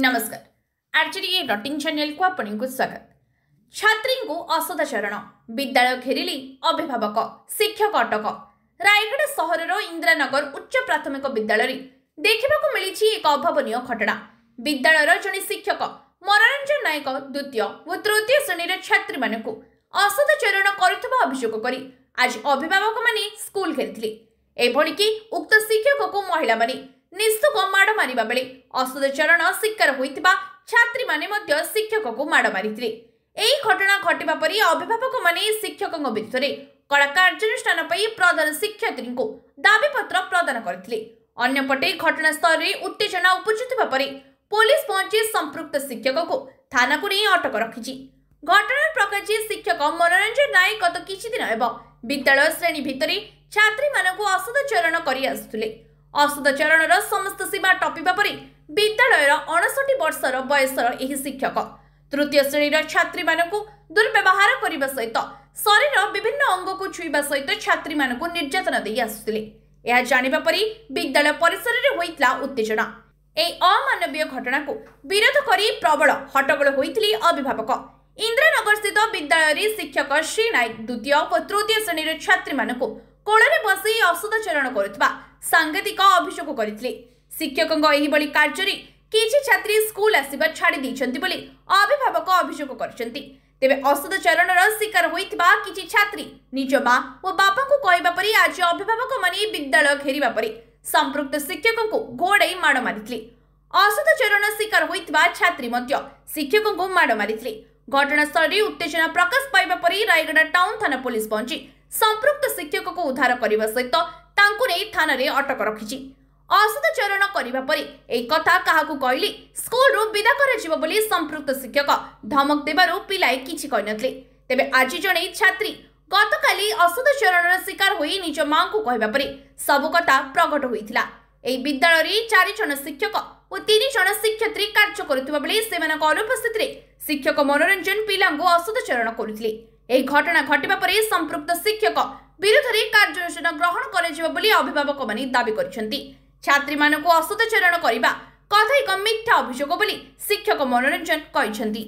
ନମସ୍କାର ଆର୍ଜେଡି ଏ ଡଟିଂ ଚ୍ୟାନେଲକୁ ଆପଣଙ୍କୁ ସ୍ୱାଗତ ଛାତ୍ରୀଙ୍କୁ ଅସଦାଚରଣ ବିଦ୍ୟାଳୟ ଘେରିଲି ଅଭିଭାବକ ଶିକ୍ଷକ ଅଟକ ରାୟଗଡ଼ା ସହରର ଇନ୍ଦିରାନଗର ଉଚ୍ଚ ପ୍ରାଥମିକ ବିଦ୍ୟାଳୟରେ ଦେଖିବାକୁ ମିଳିଛି ଏକ ଅଭାବନୀୟ ଘଟଣା ବିଦ୍ୟାଳୟର ଜଣେ ଶିକ୍ଷକ ମନୋରଞ୍ଜନ ନାୟକ ଦ୍ୱିତୀୟ ଓ ତୃତୀୟ ଶ୍ରେଣୀର ଛାତ୍ରୀମାନଙ୍କୁ ଅସଦାଚରଣ କରୁଥିବା ଅଭିଯୋଗ କରି ଆଜି ଅଭିଭାବକମାନେ ସ୍କୁଲ ଘେରିଥିଲେ ଏଭଳିକି ଉକ୍ତ ଶିକ୍ଷକକୁ ମହିଳାମାନେ ନିଶୁକ ମାଡ଼ ମାରିବା ବେଳେ ଅସୁଧ ଚରଣ ଶିକାର ହୋଇଥିବା ଛାତ୍ରୀମାନେ ମଧ୍ୟ ଶିକ୍ଷକଙ୍କୁ ମାଡ଼ ମାରିଥିଲେ ଏହି ଘଟଣା ଘଟିବା ପରେ ଅଭିଭାବକମାନେ ଶିକ୍ଷକଙ୍କ ବିରୁଦ୍ଧରେ କଡ଼ା କାର୍ଯ୍ୟାନୁଷ୍ଠାନ ପାଇଁ ପ୍ରଧାନ ଶିକ୍ଷୟତ୍ରୀଙ୍କୁ ଦାବିପତ୍ର ପ୍ରଦାନ କରିଥିଲେ ଅନ୍ୟପଟେ ଘଟଣାସ୍ଥଳରେ ଉତ୍ତେଜନା ଉପୁଜୁଥିବା ପରେ ପୋଲିସ ପହଞ୍ଚି ସମ୍ପୃକ୍ତ ଶିକ୍ଷକଙ୍କୁ ଥାନାକୁ ନେଇ ଅଟକ ରଖିଛି ଘଟଣା ପ୍ରକାଶି ଶିକ୍ଷକ ମନୋରଞ୍ଜନ ନାୟକ ଗତ କିଛି ଦିନ ହେବ ବିଦ୍ୟାଳୟ ଶ୍ରେଣୀ ଭିତରେ ଛାତ୍ରୀମାନଙ୍କୁ ଅସଦ ଚରଣ କରି ଆସୁଥିଲେ ଅସୁଧ ଚରଣର ସମସ୍ତ ସୀମା ଟପିବା ପରେ ବିଦ୍ୟାଳୟର ଅଣଷଠି ବର୍ଷର ବୟସର ଏହି ଶିକ୍ଷକ ତୃତୀୟ ଶ୍ରେଣୀର ଛାତ୍ରୀମାନଙ୍କୁ ଦୁର୍ବ୍ୟବହାର କରିବା ସହିତ ଶରୀର ବିଭିନ୍ନ ଅଙ୍ଗକୁ ଛୁଇଁବା ସହିତ ଛାତ୍ରୀମାନଙ୍କୁ ନିର୍ଯାତନା ଦେଇ ଆସୁଥିଲେ ଏହା ଜାଣିବା ପରେ ବିଦ୍ୟାଳୟ ପରିସରରେ ହୋଇଥିଲା ଉତ୍ତେଜନା ଏହି ଅମାନବୀୟ ଘଟଣାକୁ ବିରୋଧ କରି ପ୍ରବଳ ହଟ୍ଟଗୋଳ ହୋଇଥିଲେ ଅଭିଭାବକ ଇନ୍ଦ୍ରାନଗରସ୍ଥିତ ବିଦ୍ୟାଳୟରେ ଶିକ୍ଷକ ଶ୍ରୀ ନାୟକ ଦ୍ୱିତୀୟ ଓ ତୃତୀୟ ଶ୍ରେଣୀର ଛାତ୍ରୀମାନଙ୍କୁ କୋଳରେ ବସି ଅସୁଧ ଚରଣ କରୁଥିବା ସାଙ୍ଗତିକ ଅଭିଯୋଗ କରିଥିଲେ ଶିକ୍ଷକଙ୍କ ଏହିଭଳି କାର୍ଯ୍ୟରେ କିଛି ଛାତ୍ରୀ ସ୍କୁଲ ଆସିବା ଛାଡ଼ି ଦେଇଛନ୍ତି ବୋଲି ଅଭିଭାବକ ଅଭିଯୋଗ କରିଛନ୍ତି ତେବେ ଅସଦାଚରଣର ଶିକାର ହୋଇଥିବା କିଛି ଛାତ୍ରୀ ନିଜ ମା ଓ ବାପାଙ୍କୁ କହିବା ପରେ ଆଜି ଅଭିଭାବକମାନେ ବିଦ୍ୟାଳୟ ଘେରିବା ପରେ ସମ୍ପୃକ୍ତ ଶିକ୍ଷକଙ୍କୁ ଘୋଡ଼ାଇ ମାଡ଼ ମାରିଥିଲେ ଅସଦାଚରଣ ଶିକାର ହୋଇଥିବା ଛାତ୍ରୀ ମଧ୍ୟ ଶିକ୍ଷକଙ୍କୁ ମାଡ଼ ମାରିଥିଲେ ଘଟଣାସ୍ଥଳରେ ଉତ୍ତେଜନା ପ୍ରକାଶ ପାଇବା ପରେ ରାୟଗଡ଼ା ଟାଉନ୍ ଥାନା ପୁଲିସ୍ ପହଞ୍ଚି ସମ୍ପୃକ୍ତ ଶିକ୍ଷକକୁ ଉଦ୍ଧାର କରିବା ସହିତ ତାଙ୍କୁ ନେଇ ଥାନାରେ ଅଟକ ରଖିଛି ଅସଦାଚରଣ କରିବା ପରେ ଏହି କଥା କାହାକୁ କହିଲେ ସ୍କୁଲରୁ ବିଦା କରାଯିବ ବୋଲି ସମ୍ପୃକ୍ତ ଶିକ୍ଷକ ଧମକ ଦେବାରୁ ପିଲାଏ କିଛି କହିନଥିଲେ ତେବେ ଆଜି ଜଣେ ଛାତ୍ରୀ ଗତକାଲି ଅସଦାଚରଣର ଶିକାର ହୋଇ ନିଜ ମାଙ୍କୁ କହିବା ପରେ ସବୁ କଥା ପ୍ରଘଟ ହୋଇଥିଲା ଏହି ବିଦ୍ୟାଳୟରେ ଚାରିଜଣ ଶିକ୍ଷକ ଓ ତିନି ଜଣ ଶିକ୍ଷୟିତ୍ରୀ କାର୍ଯ୍ୟ କରୁଥିବା ବେଳେ ସେମାନଙ୍କ ଅନୁପସ୍ଥିତିରେ ଶିକ୍ଷକ ମନୋରଞ୍ଜନ ପିଲାଙ୍କୁ ଅସଦାଚରଣ କରୁଥିଲେ ଏହି ଘଟଣା ଘଟିବା ପରେ ସମ୍ପୃକ୍ତ ଶିକ୍ଷକ ବିରୋଧରେ କାର୍ଯ୍ୟାନୁଷ୍ଠାନ କରାଯିବ ବୋଲି ଅଭିଭାବକମାନେ ଦାବି କରିଛନ୍ତି ଛାତ୍ରୀମାନଙ୍କୁ ଅସଦାଚରଣ କରିବା କଥା ଏକ ମିଥ୍ୟା ଅଭିଯୋଗ ବୋଲି ଶିକ୍ଷକ ମନୋରଞ୍ଜନ କହିଛନ୍ତି